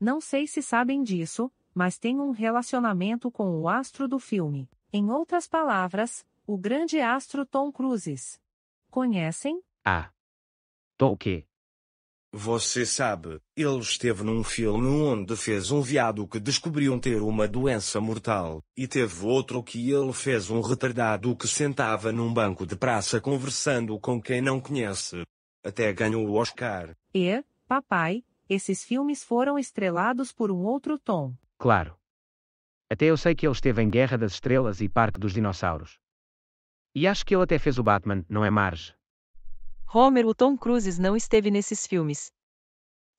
Não sei se sabem disso, mas tem um relacionamento com o astro do filme. Em outras palavras, o grande astro Tom Cruises. Conhecem? Ah. Tom quê? Você sabe, ele esteve num filme onde fez um viado que descobriam ter uma doença mortal, e teve outro que ele fez um retardado que sentava num banco de praça conversando com quem não conhece. Até ganhou o Oscar. E, papai, esses filmes foram estrelados por um outro tom. Claro. Até eu sei que ele esteve em Guerra das Estrelas e Parque dos Dinossauros. E acho que ele até fez o Batman, não é Marge? Homer, o Tom Cruises não esteve nesses filmes.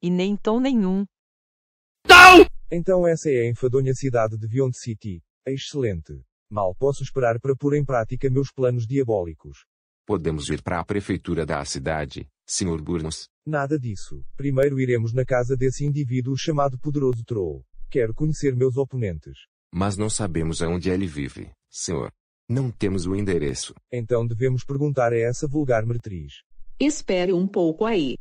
E nem tom nenhum. Não! Então essa é a enfadonha cidade de Beyond City. Excelente. Mal posso esperar para pôr em prática meus planos diabólicos. Podemos ir para a prefeitura da cidade, Sr. Burns. Nada disso. Primeiro iremos na casa desse indivíduo chamado Poderoso Troll. Quero conhecer meus oponentes. Mas não sabemos aonde ele vive, senhor. Não temos o endereço. Então devemos perguntar a essa vulgar meretriz. Espere um pouco aí.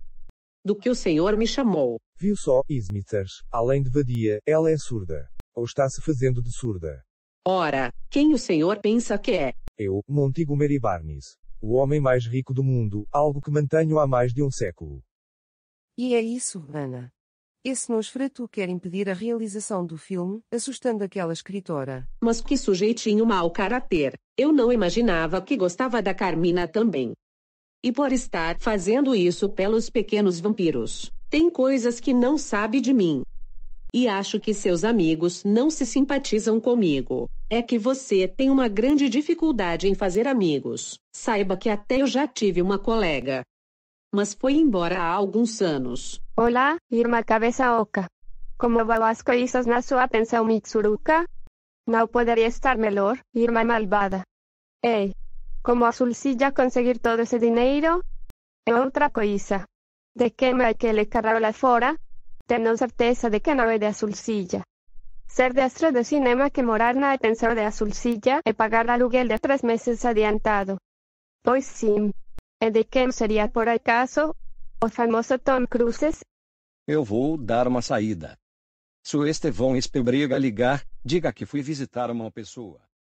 Do que o senhor me chamou? Viu só, Smithers, além de vadia, ela é surda. Ou está se fazendo de surda. Ora, quem o senhor pensa que é? Eu, Montigo Mary Barnes o homem mais rico do mundo, algo que mantenho há mais de um século. E é isso, Ana. Esse Nosferatu quer impedir a realização do filme, assustando aquela escritora. Mas que sujeitinho mau caráter. Eu não imaginava que gostava da Carmina também. E por estar fazendo isso pelos pequenos vampiros. Tem coisas que não sabe de mim. E acho que seus amigos não se simpatizam comigo é que você tem uma grande dificuldade em fazer amigos. Saiba que até eu já tive uma colega. Mas foi embora há alguns anos. Olá, irmã cabeça oca. Como vão as coisas na sua pensão Mitsuruka? Não poderia estar melhor, irmã malvada. Ei, como a Sulcilla conseguir todo esse dinheiro? É outra coisa. De que Michael e lá fora? Tenho certeza de que não é de Sulcilla. Ser destro de cinema que morar na detenção de Azulcilla e pagar aluguel de três meses adiantado. Pois sim. E de quem seria por acaso? O famoso Tom Cruise? Eu vou dar uma saída. Se o Estevão Espebrega ligar, diga que fui visitar uma pessoa.